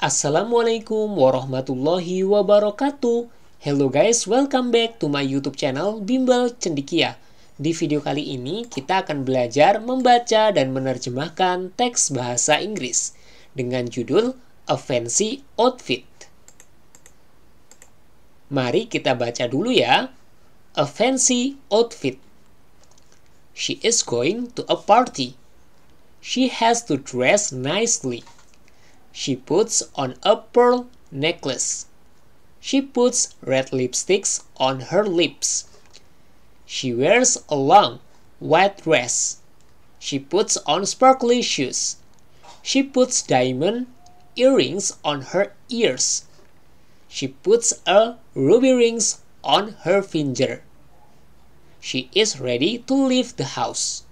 Assalamualaikum warahmatullahi wabarakatuh. Hello guys, welcome back to my YouTube channel Bimbel Cendikia. Di video kali ini kita akan belajar membaca dan menerjemahkan teks bahasa Inggris dengan judul A Fancy Outfit. Mari kita baca dulu ya. A fancy outfit. She is going to a party. She has to dress nicely. She puts on a pearl necklace. She puts red lipsticks on her lips. She wears a long, white dress. She puts on sparkly shoes. She puts diamond earrings on her ears. She puts a ruby rings on her finger. She is ready to leave the house.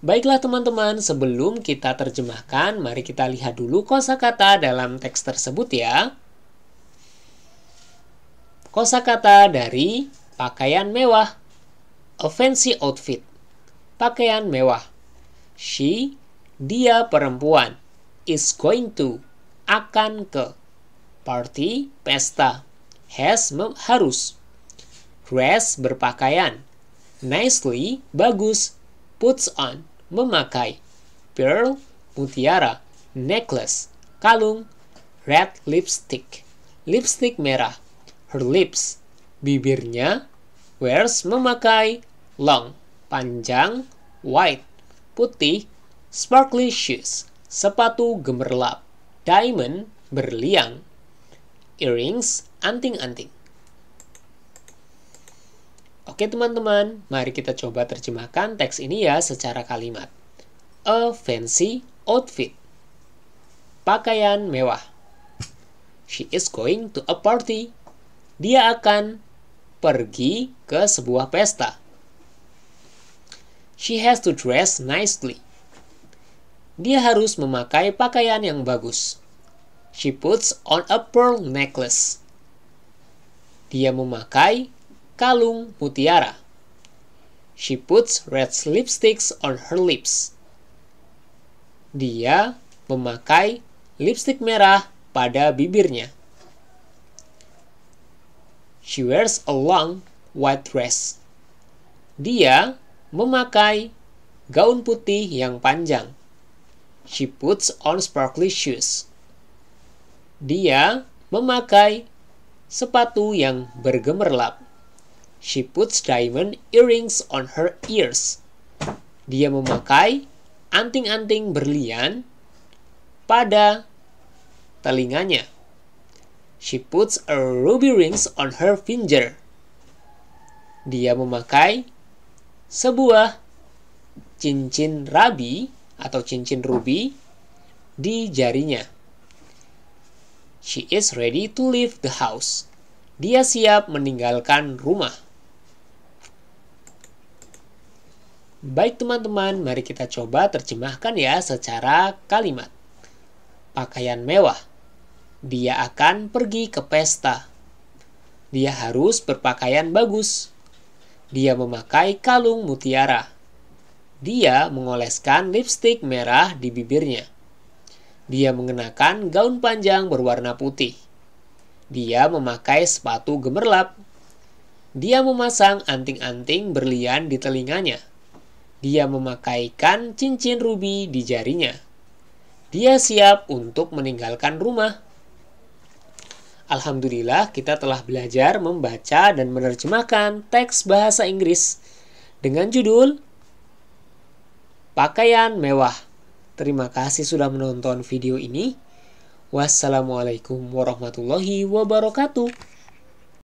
Baiklah teman-teman, sebelum kita terjemahkan, mari kita lihat dulu kosakata dalam teks tersebut ya. Kosakata dari pakaian mewah. A fancy outfit. Pakaian mewah. She, dia perempuan, is going to, akan ke. Party, pesta. Has, harus. Dress, berpakaian. Nicely, bagus. Puts on, memakai pearl, mutiara, necklace, kalung, red lipstick, lipstick merah, her lips, bibirnya, wears memakai long, panjang, white, putih, sparkly shoes, sepatu gemerlap, diamond, berlian, earrings, anting-anting. Oke teman-teman, mari kita coba terjemahkan teks ini ya secara kalimat. A fancy outfit. Pakaian mewah. She is going to a party. Dia akan pergi ke sebuah pesta. She has to dress nicely. Dia harus memakai pakaian yang bagus. She puts on a pearl necklace. Dia memakai kalung mutiara. She puts red lipsticks on her lips. Dia memakai lipstick merah pada bibirnya. She wears a long white dress. Dia memakai gaun putih yang panjang. She puts on sparkly shoes. Dia memakai sepatu yang bergemerlap. She puts diamond earrings on her ears. Dia memakai anting-anting berlian pada telinganya. She puts a ruby rings on her finger. Dia memakai sebuah cincin rabi atau cincin ruby di jarinya. She is ready to leave the house. Dia siap meninggalkan rumah. Baik teman-teman, mari kita coba terjemahkan ya secara kalimat. Pakaian mewah. Dia akan pergi ke pesta. Dia harus berpakaian bagus. Dia memakai kalung mutiara. Dia mengoleskan lipstik merah di bibirnya. Dia mengenakan gaun panjang berwarna putih. Dia memakai sepatu gemerlap. Dia memasang anting-anting berlian di telinganya dia memakaikan cincin rubi di jarinya. Dia siap untuk meninggalkan rumah. Alhamdulillah, kita telah belajar membaca dan menerjemahkan teks bahasa Inggris dengan judul Pakaian Mewah. Terima kasih sudah menonton video ini. Wassalamualaikum warahmatullahi wabarakatuh.